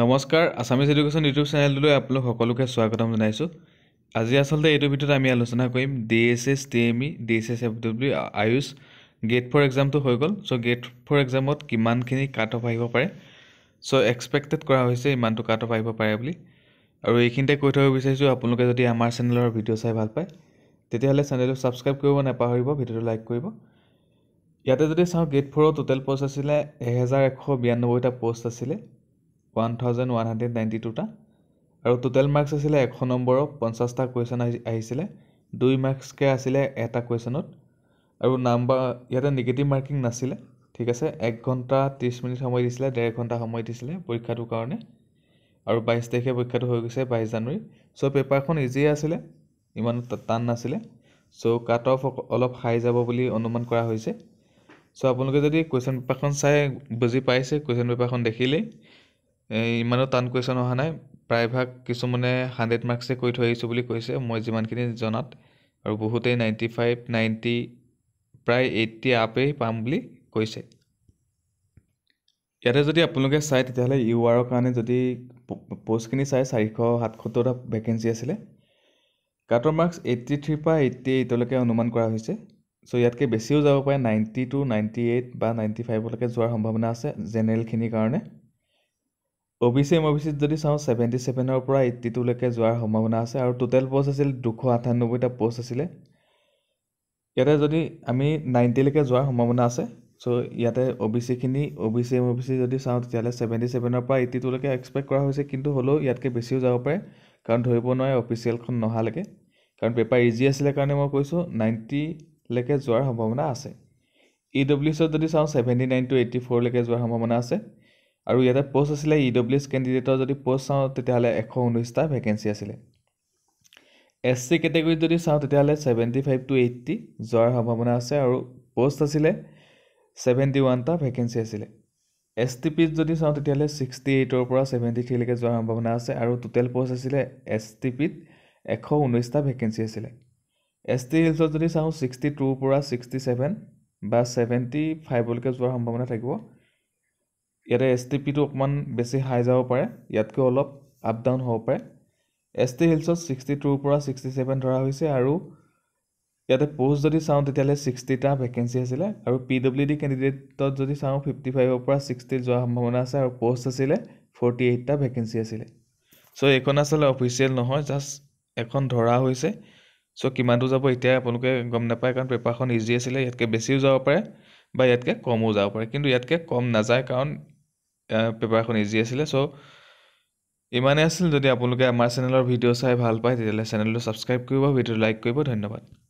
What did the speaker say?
নমস্কাৰ Assamese education YouTube চেনেলটোলৈ আপোনালোক সকলোকে স্বাগতম জনাইছোঁ আজি আচলতে এইটোৰ ভিতৰত আমি আলোচনা কৰিম D S S T M E D S S F W Ayush GATE for এক্সামটো হৈ গ'ল চ' গেট ফ'ৰ এক্সামত কিমানখিনি কাট অফ আহিব পাৰে চ' এক্সপেক্টেড কৰা হৈছে ইমানটো কাট অফ আহিব পাৰে বুলি আৰু এইখিনিতে কৈ থ'ব বিচাৰিছোঁ আপোনালোকে যদি আমাৰ চেনেলৰ ভিডিঅ' চাই ভাল পায় তেতিয়াহ'লে চেনেলটো ছাবস্ক্ৰাইব কৰিব নাপাহৰিব ভিডিঅ'টো লাইক কৰিব ইয়াতে যদি চাওঁ গেট ফ'ৰৰ টোটেল পষ্ট আছিলে এহেজাৰ এশ বিৰান্নব্বৈটা পষ্ট আছিলে one thousand one hundred ninety টুটা আৰু টোটেল মাৰ্কছ আছিলে এশ নম্বৰৰ পঞ্চাছটা কুৱেশ্যন আহি আহিছিলে দুই মাৰ্কছকৈ আছিলে এটা কুৱেশ্যনত আৰু নাম্বাৰ ইয়াতে নিগেটিভ মাৰ্কিং নাছিলে ঠিক আছে এক ঘণ্টা ত্ৰিছ মিনিট সময় দিছিলে ডেৰ ঘণ্টা সময় দিছিলে পৰীক্ষাটোৰ কাৰণে আৰু বাইছ তাৰিখে পৰীক্ষাটো হৈ গৈছে বাইছ জানুৱাৰী চ' পেপাৰখন ইজিয়ে আছিলে ইমান টান নাছিলে চ' কাট অফ অলপ হাই যাব বুলি অনুমান কৰা হৈছে চ' আপোনালোকে যদি কুৱেশ্যন পেপাৰখন চাই বুজি পাইছে কুৱেশ্যন পেপাৰখন দেখিলেই ইমানো টান কুৱেশ্যন অহা নাই প্ৰায়ভাগ কিছুমানে হাণ্ড্ৰেড মাৰ্কছে কৰি থৈ আহিছোঁ বুলি কৈছে মই যিমানখিনি জনাত আৰু বহুতেই নাইণ্টি ফাইভ নাইণ্টি প্ৰায় এইট্টি আপেই পাম বুলি কৈছে ইয়াতে যদি আপোনালোকে চায় তেতিয়াহ'লে ইউ আৰৰ কাৰণে যদি পষ্টখিনি চাই চাৰিশ সাতসত্তৰটা ভেকেঞ্চি আছিলে কাটৰ মাৰ্কছ এইট্টি থ্ৰীৰ পৰা এইট্টি এইটলৈকে অনুমান কৰা হৈছে চ' ইয়াতকৈ বেছিও যাব পাৰে নাইণ্টি টু নাইণ্টি এইট বা নাইণ্টি ফাইভলৈকে যোৱাৰ সম্ভাৱনা আছে জেনেৰেলখিনিৰ কাৰণে O B C M O B চিত যদি চাওঁ ছেভেণ্টি ছেভেনৰ পৰা এইট্টি টুলৈকে যোৱাৰ সম্ভাৱনা আছে আৰু টোটেল প'ষ্ট আছিল দুশ আঠানব্বৈটা প'ষ্ট আছিলে ইয়াতে যদি আমি নাইণ্টিলৈকে যোৱাৰ সম্ভাৱনা আছে চ' ইয়াতে অ বি চিখিনি O B C M O B C যদি চাওঁ তেতিয়াহ'লে ছেভেণ্টি ছেভেনৰ পৰা এইটি টুলৈকে এক্সপেক্ট কৰা হৈছে কিন্তু হ'লেও ইয়াতকৈ বেছিও যাব পাৰে কাৰণ ধৰিব নোৱাৰে অফিচিয়েলখন নহালৈকে কাৰণ পেপাৰ ইজি আছিলে কাৰণে মই কৈছোঁ নাইণ্টিলৈকে যোৱাৰ সম্ভাৱনা আছে ই ডব্লিউ চিত যদি চাওঁ ছেভেণ্টি নাইন টু এইটি ফ'ৰলৈকে যোৱাৰ সম্ভাৱনা আছে আৰু ইয়াতে প'ষ্ট আছিলে ই ডব্লিউ এছ কেণ্ডিডেটৰ যদি পষ্ট চাওঁ তেতিয়াহ'লে এশ ঊনৈছটা ভেকেঞ্চি আছিলে এছ চি কেটেগৰীত যদি চাওঁ তেতিয়াহ'লে ছেভেণ্টি ফাইভ টু এইটি যোৱাৰ সম্ভাৱনা আছে আৰু প'ষ্ট আছিলে ছেভেণ্টি ওৱানটা ভেকেঞ্চি আছিলে এছ টি পিত যদি চাওঁ তেতিয়াহ'লে ছিক্সটি এইটৰ পৰা ছেভেণ্টি থ্ৰীলৈকে যোৱাৰ সম্ভাৱনা আছে আৰু টোটেল প'ষ্ট আছিলে এছ টি পিত এশ ঊনৈছটা ভেকেঞ্চি আছিলে এছ টি হিলছত যদি চাওঁ ছিক্সটি টুৰ পৰা ছিক্সটি ছেভেন বা ছেভেণ্টি ফাইভলৈকে যোৱাৰ সম্ভাৱনা থাকিব ইয়াতে এছ টি পিটো অকণমান বেছি হাই যাব পাৰে ইয়াতকৈ অলপ আপ ডাউন হ'ব পাৰে এছ টি হিলছত ছিক্সটি টুৰ পৰা ছিক্সটি ছেভেন ধৰা হৈছে আৰু ইয়াতে পোষ্ট যদি চাওঁ তেতিয়াহ'লে ছিক্সটিটা ভেকেঞ্চি আছিলে আৰু পি ডব্লিউ ডি কেণ্ডিডেটত যদি চাওঁ ফিফটি ফাইভৰ পৰা ছিক্সটি যোৱা সম্ভাৱনা আছে আৰু পোষ্ট আছিলে ফৰ্টি এইটটা ভেকেঞ্চি আছিলে চ' এইখন আচলতে অফিচিয়েল নহয় জাষ্ট এখন ধৰা হৈছে চ' কিমানটো যাব এতিয়া আপোনালোকে গম নাপায় কাৰণ পেপাৰখন ইজি আছিলে ইয়াতকৈ বেছিও যাব পাৰে বা ইয়াতকৈ কমো যাব পাৰে কিন্তু ইয়াতকৈ কম নাযায় কাৰণ পেপাৰখন ইজি আছিলে চ' ইমানেই আছিল যদি আপোনালোকে আমাৰ চেনেলৰ ভিডিঅ' চাই ভাল পায় তেতিয়াহ'লে চেনেলটো ছাবস্ক্ৰাইব কৰিব ভিডিঅ'টো লাইক কৰিব ধন্যবাদ